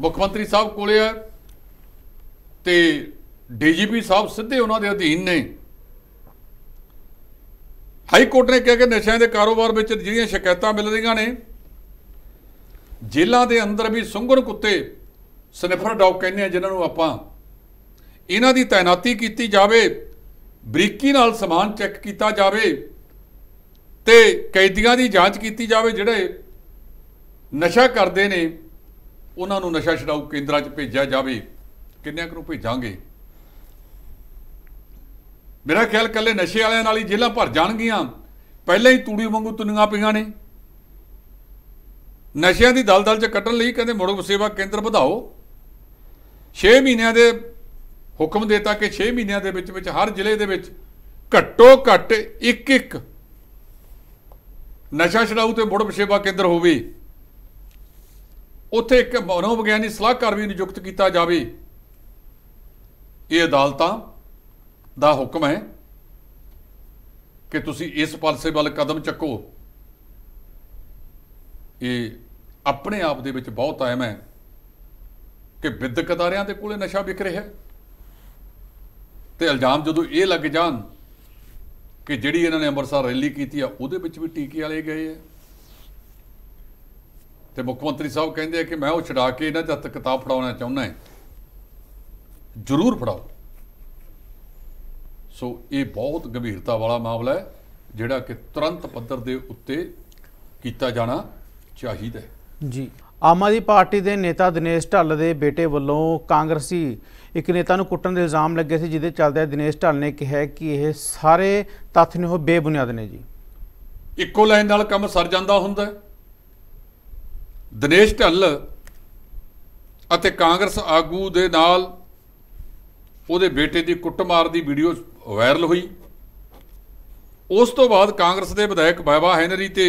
ਮੁੱਖ ਮੰਤਰੀ ਸਾਹਿਬ ਕੋਲੇ ਆ ਤੇ ਡੀਜੀਪੀ ਸਾਹਿਬ ਸਿੱਧੇ ਉਹਨਾਂ ਦੇ ਅਧੀਨ ਨੇ ਹਾਈ ਕੋਰਟ ਨੇ ਕਿਹਾ ਕਿ ਨਸ਼ਿਆਂ ਦੇ ਕਾਰੋਬਾਰ ਵਿੱਚ ਜਿਹੜੀਆਂ ਸ਼ਿਕਾਇਤਾਂ ਮਿਲ ਰਹੀਆਂ ਨੇ ਜੇਲ੍ਹਾਂ ਦੇ ਅੰਦਰ ਵੀ ਸੁੰਗਣ ਕੁੱਤੇ ਸਨਿਫਰ ਡੌਗ ਕਹਿੰਦੇ ਆ ਜਿਨ੍ਹਾਂ ਨੂੰ ਆਪਾਂ ਇਹਨਾਂ ਦੀ ਤਾਇਨਾਤੀ ਕੀਤੀ ਜਾਵੇ ਬਰੀਕੀ ਨਾਲ ਸਮਾਨ ਚੈੱਕ ਕੀਤਾ ਜਾਵੇ ਤੇ ਕੈਦੀਆਂ ਦੀ ਜਾਂਚ ਕੀਤੀ ਜਾਵੇ ਜਿਹੜੇ ਨਸ਼ਾ ਕਰਦੇ ਨੇ ਉਹਨਾਂ ਨੂੰ ਨਸ਼ਾ ਛਡਾਊ ਕੇਂਦਰਾਂ 'ਚ ਭੇਜਿਆ ਜਾਵੇ ਕਿੰਨਿਆਂ ਨੂੰ ਭੇਜਾਂਗੇ ਮੇਰਾ ਖਿਆਲ ਕੱਲੇ ਨਸ਼ੇ ਵਾਲਿਆਂ ਨਾਲ ਹੀ ਜ਼ਿਲ੍ਹਾ ਭਰ ਜਾਣਗੀਆਂ ਪਹਿਲਾਂ ਹੀ ਤੂੜੀ ਵਾਂਗੂ ਤੁਨੀਆਂ ਪਈਆਂ ਨੇ ਨਸ਼ਿਆਂ ਦੀ ਦਲਦਲ 'ਚ ਕੱਟਣ ਲਈ ਕਹਿੰਦੇ ਮੁੜ ਸੇਵਾ ਕੇਂਦਰ ਵਧਾਓ 6 ਮਹੀਨਿਆਂ ਦੇ ਹੁਕਮ ਦਿੱਤਾ ਕਿ 6 ਮਹੀਨਿਆਂ ਦੇ ਵਿੱਚ ਵਿੱਚ ਹਰ ਜ਼ਿਲ੍ਹੇ ਦੇ ਵਿੱਚ ਘੱਟੋ ਘੱਟ ਇੱਕ ਇੱਕ ਨਸ਼ਾ ਛਡਾਊ ਤੇ ਮੁੜ ਸੇਵਾ ਕੇਂਦਰ ਹੋਵੇ ਉੱਥੇ ਇੱਕ ਮਨੋਵਿਗਿਆਨੀ ਸਲਾਹਕਾਰ ਵੀ ਨਿਯੁਕਤ ਕੀਤਾ ਜਾਵੇ ਇਹ ਅਦਾਲਤਾਂ ਦਾ ਹੁਕਮ ਹੈ ਕਿ ਤੁਸੀਂ ਇਸ ਪਾਸੇ ਵੱਲ ਕਦਮ ਚੱਕੋ ਇਹ ਆਪਣੇ ਆਪ ਦੇ ਵਿੱਚ ਬਹੁਤ ਅਹਿਮ ਹੈ ਕਿ ਵਿਦਕ ਅਦਾਰਿਆਂ ਦੇ ਕੋਲੇ ਨਸ਼ਾ ਵਿਕ ਰਿਹਾ ਤੇ ਇਲਜ਼ਾਮ ਜਦੋਂ ਇਹ ਲੱਗ ਜਾਣ ਕਿ ਜਿਹੜੀ ਇਹਨਾਂ ਨੇ ਅੰਮ੍ਰਿਤਸਰ ਰੈਲੀ ਕੀਤੀ ਆ ਉਹਦੇ ਵਿੱਚ ਵੀ ਟੀਕੇ ਵਾਲੇ ਗਏ ਆ ਤੇ ਮੁੱਖ ਮੰਤਰੀ ਸਾਹਿਬ ਕਹਿੰਦੇ ਆ ਕਿ ਮੈਂ ਉਹ ਛਡਾ ਕੇ ਇਹਨਾਂ ਹੱਥ ਕਿਤਾਬ ਫੜਾਉਣਾ ਚਾਹੁੰਦਾ ਹਾਂ ਜ਼ਰੂਰ ਫੜਾਓ ਸੋ ਇਹ ਬਹੁਤ ਗੰਭੀਰਤਾ ਵਾਲਾ ਮਾਮਲਾ ਹੈ ਜਿਹੜਾ ਕਿ ਤੁਰੰਤ ਪੱਧਰ ਦੇ ਉੱਤੇ ਕੀਤਾ ਜਾਣਾ ਚਾਹੀਦਾ ਹੈ ਜੀ ਆਮ ਆਦਮੀ ਪਾਰਟੀ ਦੇ ਨੇਤਾ ਦਿਨੇਸ਼ ਢੱਲ ਦੇ ਬੇਟੇ ਵੱਲੋਂ ਕਾਂਗਰਸੀ ਇੱਕ ਨੇਤਾ ਨੂੰ ਕੁੱਟਣ ਦੇ ਇਲਜ਼ਾਮ ਲੱਗੇ ਸੀ ਜਿਹਦੇ ਚੱਲਦੇ ਦਿਨੇਸ਼ ਢੱਲ ਨੇ ਕਿਹਾ ਕਿ ਇਹ ਸਾਰੇ ਤੱਥ ਨੇ ਉਹ ਬੇਬੁਨਿਆਦ ਨੇ ਜੀ ਇੱਕੋ ਲਾਈਨ ਨਾਲ ਕੰਮ ਸਰ ਜਾਂਦਾ ਹੁੰਦਾ ਹੈ ਦਿਨੇਸ਼ ਢੱਲ ਅਤੇ ਕਾਂਗਰਸ ਆਗੂ ਦੇ ਨਾਲ ਉਹਦੇ ਬੇਟੇ ਦੀ ਕੁੱਟਮਾਰ ਦੀ ਵੀਡੀਓ ਵਾਇਰਲ ਹੋਈ ਉਸ ਤੋਂ ਬਾਅਦ ਕਾਂਗਰਸ ਦੇ ਵਿਧਾਇਕ ਬਾਬਾ ਹੈਨਰੀ ਤੇ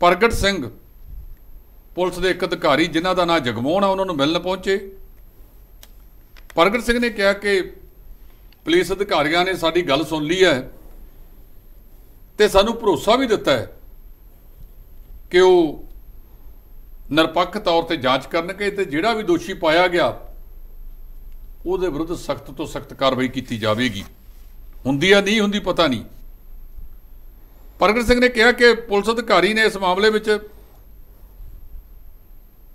ਪ੍ਰਗਟ ਸਿੰਘ ਪੁਲਿਸ ਦੇ ਇੱਕ ਅਧਿਕਾਰੀ ਜਿਨ੍ਹਾਂ ਦਾ ਨਾਮ ਜਗਮੋਹਨ ਆ ਉਹਨਾਂ ਨੂੰ ਮਿਲਣ ਪਹੁੰਚੇ ਪ੍ਰਗਟ ਸਿੰਘ ਨੇ ਕਿਹਾ ਕਿ ਪੁਲਿਸ ਅਧਿਕਾਰੀਆਂ ਨੇ ਸਾਡੀ ਗੱਲ ਸੁਣ ਲਈ ਹੈ ਤੇ ਸਾਨੂੰ ਭਰੋਸਾ ਵੀ ਦਿੱਤਾ ਹੈ ਕਿ ਉਹ ਨਿਰਪੱਖ ਤੌਰ ਤੇ ਜਾਂਚ ਕਰਨਗੇ ਤੇ ਜਿਹੜਾ ਵੀ ਦੋਸ਼ੀ ਪਾਇਆ ਗਿਆ ਉਹਦੇ ਵਿਰੁੱਧ ਸਖਤ ਤੋਂ ਸਖਤ ਕਾਰਵਾਈ ਕੀਤੀ ਜਾਵੇਗੀ ਹੁੰਦੀ ਆ ਨਹੀਂ ਹੁੰਦੀ ਪਤਾ ਨਹੀਂ ਪ੍ਰਗਟ ਸਿੰਘ ਨੇ ਕਿਹਾ ਕਿ ਪੁਲਿਸ ਅਧਿਕਾਰੀ ਨੇ ਇਸ ਮਾਮਲੇ ਵਿੱਚ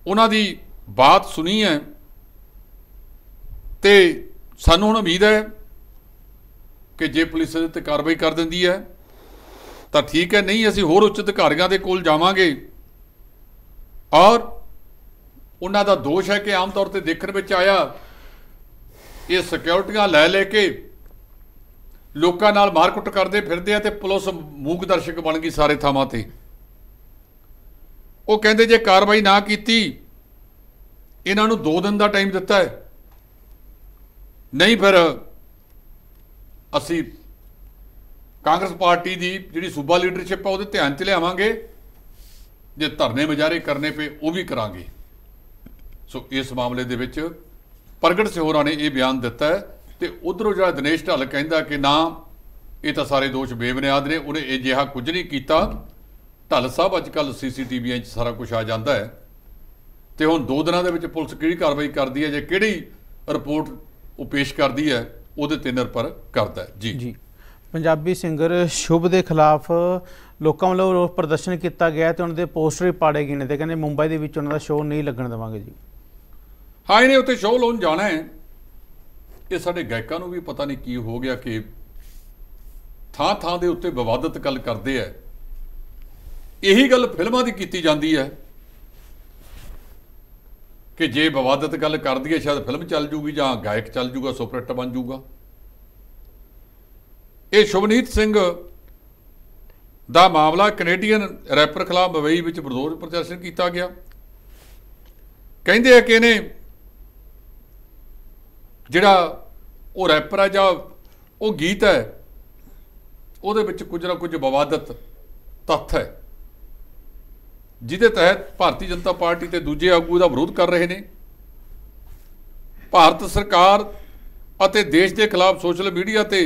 ਉਹਨਾਂ ਦੀ ਬਾਤ ਸੁਣੀ ਹੈ ਤੇ ਸਾਨੂੰ ਹੁਣ ਉਮੀਦ ਹੈ ਕਿ ਜੇ ਪੁਲਿਸ ਇਹਦੇ ਤੇ ਕਾਰਵਾਈ ਕਰ ਦਿੰਦੀ ਹੈ ਤਾਂ ਠੀਕ ਹੈ ਨਹੀਂ ਅਸੀਂ ਹੋਰ ਉੱਚ ਅਧਿਕਾਰੀਆਂ ਦੇ ਕੋਲ ਜਾਵਾਂਗੇ ਔਰ ਉਹਨਾਂ ਦਾ ਦੋਸ਼ ਹੈ ਕਿ ਆਮ ਤੌਰ ਤੇ ਦੇਖਣ ਵਿੱਚ ਆਇਆ ਇਹ ਸਿਕਿਉਰਟੀਆਂ ਲੈ ਲੈ ਕੇ ਲੋਕਾਂ ਨਾਲ ਮਾਰਕੁੱਟ ਕਰਦੇ ਫਿਰਦੇ ਆ ਤੇ ਪੁਲਿਸ ਮੂਕ ਦਰਸ਼ਕ ਬਣ ਗਈ ਸਾਰੇ ਥਾਵਾਂ ਤੇ ਉਹ ਕਹਿੰਦੇ ਜੇ ਕਾਰਵਾਈ ਨਾ ਕੀਤੀ ਇਹਨਾਂ ਨੂੰ 2 ਦਿਨ ਦਾ ਟਾਈਮ ਦਿੱਤਾ ਹੈ ਨਹੀਂ ਫਿਰ ਅਸੀਂ ਕਾਂਗਰਸ ਪਾਰਟੀ ਦੀ ਜਿਹੜੀ ਸੂਬਾ ਲੀਡਰਸ਼ਿਪ ਆ ਉਹਦੇ ਧਿਆਨ 'ਚ ਲਿਆਵਾਂਗੇ ਜੇ ਧਰਨੇ ਮਜਾਰੇ ਕਰਨੇ ਪਏ ਉਹ ਵੀ ਕਰਾਂਗੇ ਸੋ ਇਸ ਮਾਮਲੇ ਦੇ ਵਿੱਚ ਪ੍ਰਗਟ ਹੋਰਾਂ ਨੇ ਇਹ ਬਿਆਨ ਦਿੱਤਾ ਹੈ ਤੇ ਉਧਰੋਂ ਜਿਹੜਾ ਦਿਨੇਸ਼ ਢੱਲ ਕਹਿੰਦਾ ਕਿ ਨਾ ਇਹ ਤਾਂ ਸਾਰੇ ਦੋਸ਼ ਬੇਬੁਨਿਆਦ ਨੇ ਉਹਨੇ ਇਹ ਜਿਹਾ ਕੁਝ ਨਹੀਂ ਕੀਤਾ ਢੱਲ ਸਾਹਿਬ ਅੱਜ ਕੱਲ ਸੀਸੀਟੀਵੀ 'ਚ ਸਾਰਾ ਕੁਝ ਆ ਜਾਂਦਾ ਹੈ ਤੇ ਹੁਣ ਦੋ ਦਿਨਾਂ ਦੇ ਵਿੱਚ ਪੁਲਿਸ ਕਿਹੜੀ ਕਾਰਵਾਈ ਕਰਦੀ ਹੈ ਜਾਂ ਕਿਹੜੀ ਰਿਪੋਰਟ ਉਹ ਪੇਸ਼ ਕਰਦੀ ਹੈ ਉਹਦੇ ਤੇ ਨਿਰਭਰ ਕਰਦਾ ਜੀ ਜੀ ਪੰਜਾਬੀ ਸਿੰਗਰ ਸ਼ੁਭ ਦੇ ਖਿਲਾਫ ਲੋਕਾਂ ਵੱਲੋਂ ਪ੍ਰਦਰਸ਼ਨ ਕੀਤਾ ਗਿਆ ਤੇ ਉਹਨਾਂ ਦੇ ਪੋਸਟਰ ਵੀ ਪਾੜੇ ਗਏ ਨੇ ਤੇ ਕਹਿੰਦੇ ਮੁੰਬਈ ਦੇ ਵਿੱਚ ਉਹਨਾਂ ਦਾ ਸ਼ੋਅ ਨਹੀਂ ਲੱਗਣ ਦੇਵਾਂਗੇ ਜੀ ਹਾਂ ਇਹਨੇ ਉੱਤੇ ਸ਼ੋਅ ਲਾਉਣ ਜਾਣਾ ਹੈ ਇਹ ਸਾਡੇ ਗਾਇਕਾਂ ਨੂੰ ਵੀ ਪਤਾ ਨਹੀਂ ਕੀ ਹੋ ਗਿਆ ਕਿ ਥਾਂ ਥਾਂ ਦੇ ਉੱਤੇ ਵਿਵਾਦਤ ਗੱਲ ਕਰਦੇ ਆ ਇਹੀ ਗੱਲ ਫਿਲਮਾਂ ਦੀ ਕੀਤੀ ਜਾਂਦੀ ਹੈ ਕਿ ਜੇ ਵਿਵਾਦਤ ਗੱਲ ਕਰਦੀ ਹੈ ਸ਼ਾਇਦ ਫਿਲਮ ਚੱਲ ਜੂਗੀ ਜਾਂ ਗਾਇਕ ਚੱਲ ਜੂਗਾ ਸੁਪਰ ਬਣ ਜੂਗਾ ਇਹ ਸ਼ੁਭਨੀਤ ਸਿੰਘ ਦਾ ਮਾਮਲਾ ਕੈਨੇਡੀਅਨ ਰੈਪਰ ਖਿਲਾਫ ਮੁੰਬਈ ਵਿੱਚ ਵਿਰੋਧ ਪ੍ਰਦਰਸ਼ਨ ਕੀਤਾ ਗਿਆ ਕਹਿੰਦੇ ਆ ਕਿ ਇਹਨੇ ਜਿਹੜਾ ਉਹ ਰੈਪਰ ਆ ਜਾਂ ਉਹ ਗੀਤ ਹੈ ਉਹਦੇ ਵਿੱਚ ਕੁਝ ਨਾ ਕੁਝ ਬਵਾਦਤ ਤੱਥ ਹੈ ਜਿਹਦੇ ਤਹਿਤ ਭਾਰਤੀ ਜਨਤਾ ਪਾਰਟੀ ਤੇ ਦੂਜੇ ਆਗੂ ਦਾ ਵਿਰੋਧ ਕਰ ਰਹੇ ਨੇ ਭਾਰਤ ਸਰਕਾਰ ਅਤੇ ਦੇਸ਼ ਦੇ ਖਿਲਾਫ ਸੋਸ਼ਲ ਮੀਡੀਆ ਤੇ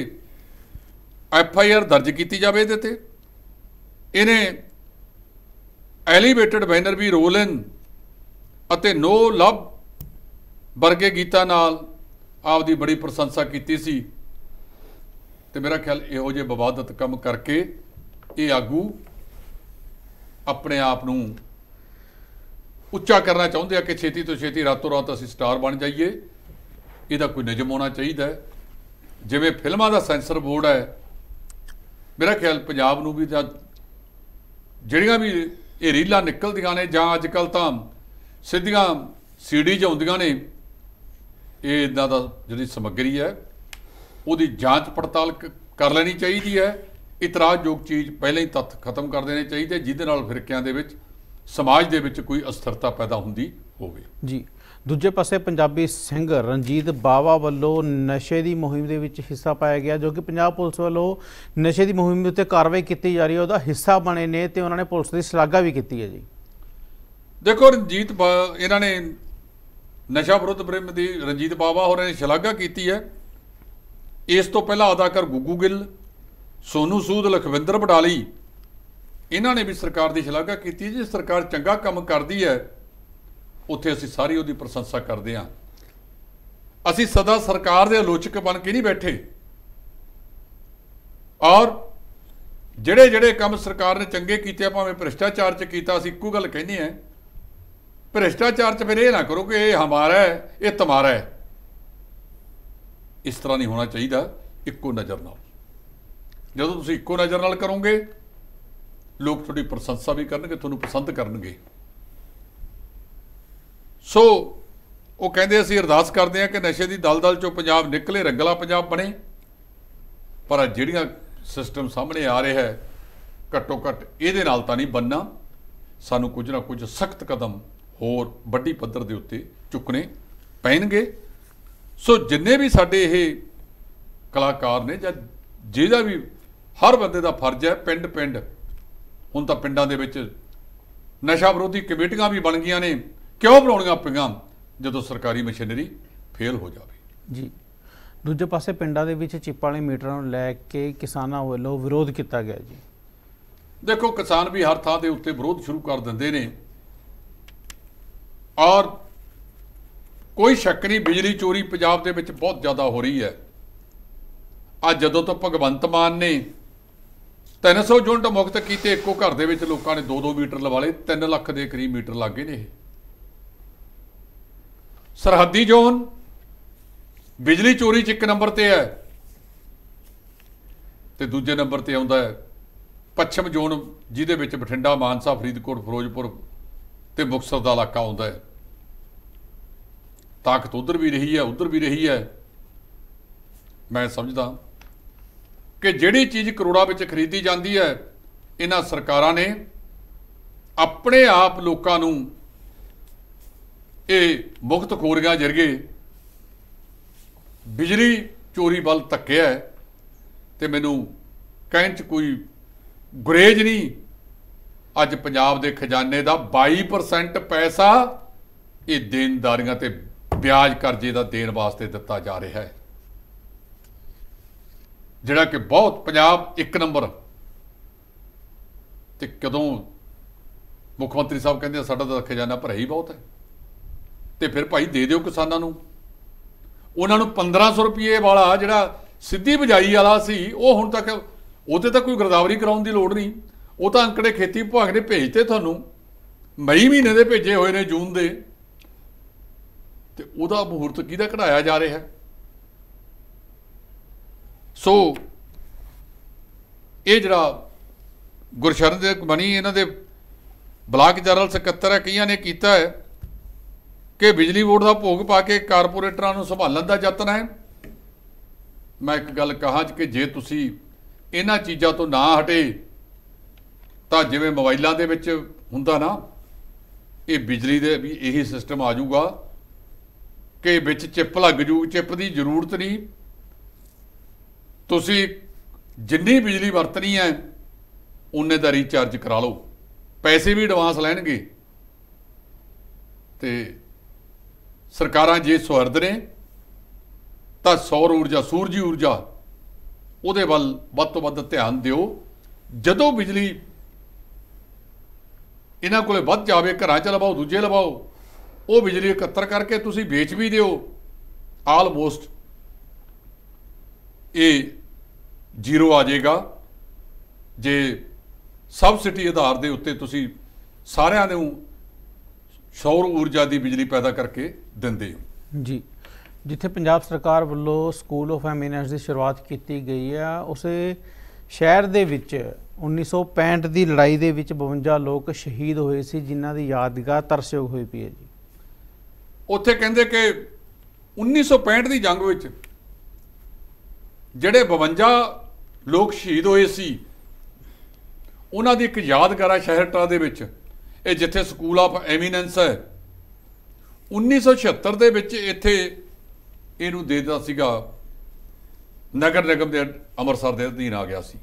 ਐਫ ਆਈ ਆਰ ਦਰਜ ਕੀਤੀ ਜਾਵੇ ਇਹਦੇ ਤੇ ਇਹਨੇ ਐਲੀਵੇਟਡ ਬੈਨਰ ਵੀ ਰੋਲਨ ਅਤੇ ਨੋ ਲਵ ਵਰਗੇ ਗੀਤਾਂ ਨਾਲ ਆਪ ਦੀ ਬੜੀ ਪ੍ਰਸ਼ੰਸਾ ਕੀਤੀ ਸੀ ਤੇ ਮੇਰਾ ਖਿਆਲ ਇਹੋ ਜੇ ਬਵਾਦਤ ਕੰਮ ਕਰਕੇ ਇਹ ਆਗੂ ਆਪਣੇ ਆਪ ਨੂੰ ਉੱਚਾ ਕਰਨਾ ਚਾਹੁੰਦੇ ਆ ਕਿ ਛੇਤੀ ਤੋਂ ਛੇਤੀ ਰਾਤੋਂ ਰਾਤ ਅਸੀਂ ਸਟਾਰ ਬਣ ਜਾਈਏ ਇਹਦਾ ਕੋਈ ਨਿਯਮ ਹੋਣਾ ਚਾਹੀਦਾ ਜਿਵੇਂ ਫਿਲਮਾਂ ਦਾ ਸੈਂਸਰ ਬੋਰਡ ਹੈ ਮੇਰਾ ਖਿਆਲ ਪੰਜਾਬ ਨੂੰ ਵੀ ਜਿਹੜੀਆਂ ਵੀ ਇਹ ਰੀਲਾਂ ਨਿਕਲਦੀਆਂ ਨੇ ਜਾਂ ਅੱਜ ਕੱਲ ਤਾਂ ਸਿੱਧੀਆਂ ਸੀਡੀ 'ਚ ਹੁੰਦੀਆਂ ਨੇ ਇਹ ਇਦਾਂ ਦਾ ਜਿਹੜੀ ਸਮੱਗਰੀ ਹੈ ਉਹਦੀ ਜਾਂਚ ਪੜਤਾਲ ਕਰ ਲੈਣੀ ਚਾਹੀਦੀ ਹੈ ਇਤਰਾਜ਼ਯੋਗ ਚੀਜ਼ ਪਹਿਲਾਂ ਹੀ ਤੱਥ ਖਤਮ ਕਰ ਦੇਣੇ ਚਾਹੀਦੇ ਜਿਹਦੇ ਨਾਲ ਫਿਰਕਿਆਂ ਦੇ ਵਿੱਚ ਸਮਾਜ ਦੇ ਵਿੱਚ ਕੋਈ ਅਸਥਿਰਤਾ ਪੈਦਾ ਹੁੰਦੀ ਹੋਵੇ ਜੀ ਦੂਜੇ ਪਾਸੇ ਪੰਜਾਬੀ ਸਿੰਘ ਰਣਜੀਤ ਬਾਵਾ ਵੱਲੋਂ ਨਸ਼ੇ ਦੀ ਮੁਹਿੰਮ ਦੇ ਵਿੱਚ ਹਿੱਸਾ ਪਾਇਆ ਗਿਆ ਜੋ ਕਿ ਪੰਜਾਬ ਪੁਲਿਸ ਵੱਲੋਂ ਨਸ਼ੇ ਦੀ ਮੁਹਿੰਮ ਉੱਤੇ ਕਾਰਵਾਈ ਕੀਤੀ ਜਾ ਰਹੀ ਹੈ ਉਹਦਾ ਹਿੱਸਾ ਬਣੇ ਨੇ ਤੇ ਉਹਨਾਂ ਨੇ ਪੁਲਿਸ ਦੀ ਸ਼ਲਾਘਾ ਵੀ ਕੀਤੀ ਹੈ ਜੀ ਦੇਖੋ ਰਣਜੀਤ ਇਹਨਾਂ ਨੇ ਨਸ਼ਾ ਵਿਰੋਧ ਬ੍ਰਿਮ ਦੀ ਰਣਜੀਤ ਬਾਵਾ ਹੋਰਾਂ ਨੇ ਸ਼ਲਾਘਾ ਕੀਤੀ ਹੈ ਇਸ ਤੋਂ ਪਹਿਲਾਂ ਅਦਾਕਾਰ ਗੁੱਗੂ ਗਿੱਲ ਸੋਨੂ ਸੂਦ ਲਖਵਿੰਦਰ ਬਟਾਲੀ ਇਹਨਾਂ ਨੇ ਵੀ ਸਰਕਾਰ ਦੀ ਸ਼ਲਾਘਾ ਕੀਤੀ ਜੇ ਸਰਕਾਰ ਚੰਗਾ ਕੰਮ ਕਰਦੀ ਹੈ ਉੱਥੇ ਅਸੀਂ ਸਾਰੀ ਉਹਦੀ ਪ੍ਰਸ਼ੰਸਾ ਕਰਦੇ ਹਾਂ ਅਸੀਂ ਸਦਾ ਸਰਕਾਰ ਦੇ ਆਲੋਚਕ ਬਣ ਕੇ ਨਹੀਂ ਬੈਠੇ ਔਰ ਜਿਹੜੇ ਜਿਹੜੇ ਕੰਮ ਸਰਕਾਰ ਨੇ ਚੰਗੇ ਕੀਤੇ ਭਾਵੇਂ ਭ੍ਰਿਸ਼ਟਾਚਾਰ 'ਚ ਕੀਤਾ ਅਸੀਂ ਇੱਕੋ ਗੱਲ ਕਹਿੰਦੇ ਆਂ ਭ੍ਰਿਸ਼ਟਾਚਾਰ 'ਚ ਫਿਰ ਇਹ ਨਾ ਕਰੋ ਕਿ ਇਹ ਹਮਾਰਾ ਹੈ ਇਹ ਤੁਹਾਡਾ ਹੈ ਇਸ ਤਰ੍ਹਾਂ ਨਹੀਂ ਹੋਣਾ ਚਾਹੀਦਾ ਇੱਕੋ ਨਜ਼ਰ ਨਾਲ ਜਦੋਂ ਤੁਸੀਂ ਇੱਕੋ ਨਜ਼ਰ ਨਾਲ ਕਰੋਗੇ ਲੋਕ ਤੁਹਾਡੀ ਪ੍ਰਸ਼ੰਸਾ ਵੀ ਕਰਨਗੇ ਤੁਹਾਨੂੰ ਪਸੰਦ ਕਰਨਗੇ ਸੋ ਉਹ ਕਹਿੰਦੇ ਅਸੀਂ ਅਰਦਾਸ ਕਰਦੇ ਹਾਂ ਕਿ ਨਸ਼ੇ ਦੀ ਦਲਦਲ ਚੋਂ ਪੰਜਾਬ ਨਿਕਲੇ ਰੰਗਲਾ ਪੰਜਾਬ ਬਣੇ ਪਰ ਜਿਹੜੀਆਂ ਸਿਸਟਮ ਸਾਹਮਣੇ ਆ ਰਿਹਾ ਹੈ ਘੱਟੋ ਘੱਟ ਇਹਦੇ ਨਾਲ ਤਾਂ ਨਹੀਂ ਬੰਨਣਾ ਸਾਨੂੰ ਕੁਝ ਨਾ ਕੁਝ ਸਖਤ ਕਦਮ ਹੋਰ ਵੱਡੀ ਪੱਧਰ ਦੇ ਉੱਤੇ ਚੁੱਕਣੇ ਪੈਣਗੇ ਸੋ ਜਿੰਨੇ ਵੀ ਸਾਡੇ ਇਹ ਕਲਾਕਾਰ ਨੇ ਜਾਂ ਜਿਹਦਾ ਵੀ ਹਰ ਬੰਦੇ ਦਾ ਫਰਜ਼ ਹੈ ਪਿੰਡ ਪਿੰਡ ਹੁਣ ਤਾਂ ਪਿੰਡਾਂ ਦੇ ਵਿੱਚ ਨਸ਼ਾ ਵਿਰੋਧੀ ਕਮੇਟੀਆਂ ਵੀ ਬਣ ਗਈਆਂ ਨੇ ਕਿਉਂ ਬਣਾਉਣੀਆਂ ਪਈਆਂ ਜਦੋਂ ਸਰਕਾਰੀ ਮਸ਼ੀਨਰੀ ਫੇਲ ਹੋ ਜਾਵੇ ਜੀ ਦੂਜੇ ਪਾਸੇ ਪਿੰਡਾਂ ਦੇ ਵਿੱਚ ਚਿੱਪਾਂ ਵਾਲੇ ਮੀਟਰਾਂ ਨੂੰ ਲੈ ਕੇ ਕਿਸਾਨਾਂ ਵੱਲੋਂ ਵਿਰੋਧ ਕੀਤਾ ਗਿਆ ਜੀ ਦੇਖੋ ਕਿਸਾਨ ਵੀ ਹਰ ਥਾਂ ਦੇ ਉੱਤੇ ਵਿਰੋਧ ਸ਼ੁਰੂ ਕਰ ਦਿੰਦੇ ਨੇ ਔਰ ਕੋਈ ਸ਼ੱਕ ਨਹੀਂ ਬਿਜਲੀ ਚੋਰੀ ਪੰਜਾਬ ਦੇ ਵਿੱਚ ਬਹੁਤ ਜ਼ਿਆਦਾ ਹੋ ਰਹੀ ਹੈ ਆ ਜਦੋਂ ਤੋਂ ਭਗਵੰਤ ਮਾਨ ਨੇ 300 ਯੂਨਿਟ ਮੁਕਤ ਕੀਤੇ ਇੱਕੋ ਘਰ ਦੇ ਵਿੱਚ ਲੋਕਾਂ ਨੇ 2-2 ਮੀਟਰ ਲਵਾ ਲਏ 3 ਲੱਖ ਦੇ ਕਰੀਬ ਮੀਟਰ ਲੱਗ ਗਏ ਨੇ ਇਹ ਸਰਹੱਦੀ ਜ਼ੋਨ ਬਿਜਲੀ ਚੋਰੀ ਚ ਇੱਕ ਨੰਬਰ ਤੇ ਹੈ ਤੇ ਦੂਜੇ ਨੰਬਰ ਤੇ ਆਉਂਦਾ ਹੈ ਪੱਛਮ ਜ਼ੋਨ ਜਿਹਦੇ ਵਿੱਚ ਬਠਿੰਡਾ ਮਾਨਸਾ ਫਰੀਦਕੋਟ ਫਿਰੋਜ਼ਪੁਰ ਤੇ ਮੁਕਤਸਰ ਦਾ ਇਲਾਕਾ ਆਉਂਦਾ ਹੈ ਤਾਕਤ ਉਧਰ ਵੀ ਰਹੀ ਹੈ ਉਧਰ ਵੀ ਰਹੀ ਹੈ ਮੈਂ ਸਮਝਦਾ ਕਿ ਜਿਹੜੀ ਚੀਜ਼ ਕਰੋੜਾਂ ਵਿੱਚ ਖਰੀਦੀ ਜਾਂਦੀ ਹੈ ਇਹਨਾਂ ਸਰਕਾਰਾਂ ਨੇ ਆਪਣੇ ਆਪ ਲੋਕਾਂ ਨੂੰ ਇਹ ਮੁਕਤ ਖੋਰੀਆਂ ਜਰਗੇ ਬਿਜਲੀ ਚੋਰੀ ਵੱਲ ਤੱਕਿਆ ਤੇ ਮੈਨੂੰ ਕਹਿਣ ਚ ਕੋਈ ਗੁਰੇਜ ਨਹੀਂ ਅੱਜ ਪੰਜਾਬ ਦੇ ਖਜ਼ਾਨੇ ਦਾ 22% ਪੈਸਾ ਇਹ ਦੇਨਦਾਰੀਆਂ ਤੇ ਵਿਆਜ ਕਰਜ਼ੇ ਦਾ ਦੇਣ ਵਾਸਤੇ ਦਿੱਤਾ ਜਾ ਰਿਹਾ ਹੈ ਜਿਹੜਾ ਕਿ ਬਹੁਤ ਪੰਜਾਬ ਇੱਕ ਨੰਬਰ ਤੇ ਕਦੋਂ ਮੁੱਖ ਮੰਤਰੀ ਸਾਹਿਬ ਕਹਿੰਦੇ ਸਾਡਾ ਤਾਂ ਖਜ਼ਾਨਾ ਭਰਿਆ ਹੀ ਬਹੁਤ ਹੈ ਤੇ ਫਿਰ ਭਾਈ ਦੇ ਦਿਓ ਕਿਸਾਨਾਂ ਨੂੰ ਉਹਨਾਂ ਨੂੰ 1500 ਰੁਪਏ ਵਾਲਾ ਜਿਹੜਾ ਸਿੱਧੀ ਬਜਾਈ ਵਾਲਾ ਸੀ ਉਹ ਹੁਣ ਤੱਕ ਉਹਦੇ ਤਾਂ ਕੋਈ ਗਰਦਾਵਰੀ ਕਰਾਉਣ ਦੀ ਲੋੜ ਨਹੀਂ ਉਹ ਤਾਂ ਅੰਕੜੇ ਖੇਤੀ ਵਿਭਾਗ ਨੇ ਭੇਜਤੇ ਤੁਹਾਨੂੰ ਮਈ ਮਹੀਨੇ ਦੇ ਭੇਜੇ ਹੋਏ ਨੇ ਜੂਨ ਦੇ ਤੇ ਉਹਦਾ ਮਹੂਰਤ ਕਿਹਦਾ ਕਢਾਇਆ ਜਾ ਰਿਹਾ ਸੋ ਇਹ ਜਿਹੜਾ ਗੁਰਸ਼ਰਨ ਦੇ ਬਣੀ ਇਹਨਾਂ ਦੇ ਬਲਾਕ ਜਨਰਲ ਸਕੱਤਰ ਹੈ ਕਈਆਂ ਨੇ ਕੀਤਾ ਹੈ ਕਿ ਬਿਜਲੀ ਬੋਰਡ ਦਾ ਭੋਗ ਪਾ ਕੇ ਕਾਰਪੋਰੇਟਰਾਂ ਨੂੰ ਸੰਭਾਲਣ ਦਾ ਯਤਨ ਹੈ ਮੈਂ ਇੱਕ ਗੱਲ ਕਹਾਂ ਕਿ ਜੇ ਤੁਸੀਂ ਇਹਨਾਂ ਚੀਜ਼ਾਂ ਤੋਂ ਨਾ ਹਟੇ ਤਾਂ ਜਿਵੇਂ ਮੋਬਾਈਲਾਂ ਦੇ ਵਿੱਚ ਹੁੰਦਾ ਨਾ ਇਹ ਬਿਜਲੀ ਦੇ ਵੀ ਇਹੀ ਸਿਸਟਮ ਆ ਜਾਊਗਾ ਕਿ ਵਿੱਚ ਚਿਪ ਲੱਗ ਜੂ ਚਿਪ ਦੀ ਜ਼ਰੂਰਤ ਨਹੀਂ ਤੁਸੀਂ ਜਿੰਨੀ ਬਿਜਲੀ ਵਰਤਣੀ ਹੈ ਉਹਨੇ ਦਾ ਰੀਚਾਰਜ ਕਰਾ ਲਓ ਪੈਸੇ ਵੀ ਐਡਵਾਂਸ ਲੈਣਗੇ ਤੇ ਸਰਕਾਰਾਂ ਜੇ ਸਵਰਦ ਨੇ ਤਾਂ ਸੌਰ ਊਰਜਾ ਸੂਰਜੀ ਊਰਜਾ ਉਹਦੇ ਵੱਲ ਵੱਧ ਤੋਂ ਵੱਧ ਧਿਆਨ ਦਿਓ ਜਦੋਂ ਬਿਜਲੀ ਇਹਨਾਂ ਕੋਲੇ ਵੱਧ ਜਾਵੇ ਘਰਾਂ 'ਚ ਲਵਾਓ ਦੂਜੇ ਲਵਾਓ ਉਹ ਬਿਜਲੀ ਇਕੱਤਰ ਕਰਕੇ ਤੁਸੀਂ ਵੇਚ ਵੀ ਦਿਓ ਆਲਮੋਸਟ ਇਹ ਜ਼ੀਰੋ ਆ ਜਾਏਗਾ ਜੇ ਸਬਸਿਡੀ ਆਧਾਰ ਦੇ ਉੱਤੇ ਤੁਸੀਂ ਸਾਰਿਆਂ ਨੂੰ ਸੌਰ ਊਰਜਾ ਦੀ ਬਿਜਲੀ ਪੈਦਾ ਕਰਕੇ ਦਿੰਦੇ ਹੋ ਜੀ ਜਿੱਥੇ ਪੰਜਾਬ ਸਰਕਾਰ ਵੱਲੋਂ ਸਕੂਲ ਆਫ ਐਮਿਨੈਂਸ ਦੀ ਸ਼ੁਰੂਆਤ ਕੀਤੀ ਗਈ ਆ ਉਸੇ ਸ਼ਹਿਰ ਦੇ ਵਿੱਚ 1965 ਦੀ ਲੜਾਈ ਦੇ ਵਿੱਚ 52 ਲੋਕ ਸ਼ਹੀਦ ਹੋਏ ਸੀ ਜਿਨ੍ਹਾਂ ਦੀ ਯਾਦਗਾਰ ਤਰਸਯੋਗ ਹੋਈ ਪਈ ਹੈ ਜੀ ਉੱਥੇ ਕਹਿੰਦੇ ਕਿ 1965 ਦੀ ਜੰਗ ਵਿੱਚ ਜਿਹੜੇ 52 ਲੋਕ ਸ਼ਹੀਦ ਹੋਏ ਸੀ ਉਹਨਾਂ ਦੀ ਇੱਕ ਯਾਦਗਾਰ ਹੈ ਸ਼ਹਿਰਟਾ ਦੇ ਵਿੱਚ ਇਹ ਜਿੱਥੇ ਸਕੂਲ ਆਫ ਐਮੀਨੈਂਸ ਹੈ 1976 ਦੇ ਵਿੱਚ ਇੱਥੇ ਇਹਨੂੰ ਦੇ ਦਿੱਤਾ ਸੀਗਾ ਨਗਰ ਨਿਗਮ ਦੇ ਅੰਮ੍ਰਿਤਸਰ ਦੇ ਅਧੀਨ ਆ ਗਿਆ ਸੀ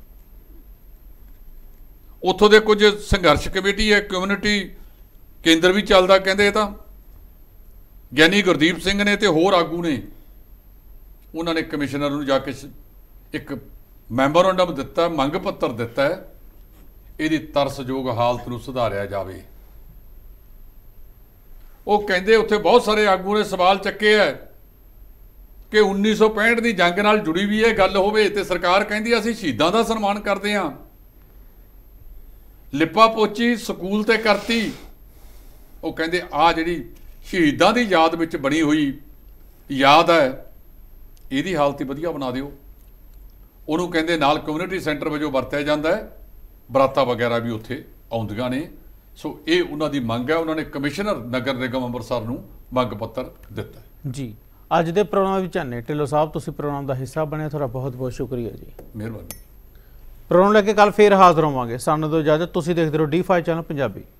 ਉੱਥੋਂ ਦੇ ਕੁਝ ਸੰਘਰਸ਼ ਕਮੇਟੀ ਹੈ ਕਮਿਊਨਿਟੀ ਕੇਂਦਰ ਵੀ ਚੱਲਦਾ ਕਹਿੰਦੇ ਤਾਂ ਗਿਆਨੀ ਗੁਰਦੀਪ ਸਿੰਘ ਨੇ ਤੇ ਹੋਰ ਆਗੂ ਨੇ ਉਹਨਾਂ ਨੇ ਕਮਿਸ਼ਨਰ ਨੂੰ ਜਾ ਕੇ ਇੱਕ ਮੈਮੋਰੰਡਮ ਦਿੱਤਾ ਮੰਗ ਪੱਤਰ ਦਿੱਤਾ ਇਹਦੀ ਤਰਸਯੋਗ ਹਾਲਤ ਨੂੰ ਸੁਧਾਰਿਆ ਜਾਵੇ ਉਹ ਕਹਿੰਦੇ ਉੱਥੇ ਬਹੁਤ ਸਾਰੇ ਆਗੂ ਨੇ ਸਵਾਲ ਚੱਕੇ ਐ ਕਿ 1965 ਦੀ ਜੰਗ ਨਾਲ ਜੁੜੀ ਵੀ ਇਹ ਗੱਲ ਹੋਵੇ ਤੇ ਸਰਕਾਰ ਕਹਿੰਦੀ ਅਸੀਂ ਸ਼ਹੀਦਾਂ ਦਾ ਸਨਮਾਨ ਕਰਦੇ ਹਾਂ ਲਿਪਾ ਪੋਚੀ ਸਕੂਲ ਤੇ ਕਰਤੀ ਉਹ ਕਹਿੰਦੇ ਆ ਜਿਹੜੀ ਸ਼ਹੀਦਾਂ ਦੀ ਯਾਦ ਵਿੱਚ ਬਣੀ ਹੋਈ ਯਾਦ ਹੈ ਇਹਦੀ ਹਾਲਤ ਹੀ ਵਧੀਆ ਬਣਾ ਦਿਓ ਉਹਨੂੰ ਕਹਿੰਦੇ ਨਾਲ ਕਮਿਊਨਿਟੀ ਸੈਂਟਰ ਵਜੋਂ ਵਰਤਿਆ ਜਾਂਦਾ ਹੈ ਬਰਾਤਾ ਵਗੈਰਾ ਵੀ ਉੱਥੇ ਆਉਂਦੀਆਂ ਨੇ ਸੋ ਇਹ ਉਹਨਾਂ ਦੀ ਮੰਗ ਹੈ ਉਹਨਾਂ ਨੇ ਕਮਿਸ਼ਨਰ ਨਗਰ ਨਿਗਮ ਅੰਮ੍ਰਿਤਸਰ ਨੂੰ ਮੰਗ ਪੱਤਰ ਦਿੱਤਾ ਜੀ ਅੱਜ ਦੇ ਪ੍ਰੋਗਰਾਮ ਵਿੱਚ ਆਨੇ ਢਿੱਲੋ ਸਾਹਿਬ ਤੁਸੀਂ ਪ੍ਰੋਗਰਾਮ ਦਾ ਹਿੱਸਾ ਬਣਿਆ ਤੁਹਾਡਾ ਬਹੁਤ ਬਹੁਤ ਸ਼ੁਕਰੀਆ ਜੀ ਮਿਹਰਬਾਨੀ ਪ੍ਰੋਗਰਾਮ ਲੈ ਕੇ ਕੱਲ ਫੇਰ ਹਾਜ਼ਰ ਹੋਵਾਂਗੇ ਸਾਨੂੰ ਦੋ ਇਜਾਜ਼ਤ ਤੁਸੀਂ ਦੇਖਦੇ ਰਹੋ ਡੀ5 ਚੈਨਲ ਪੰਜਾਬੀ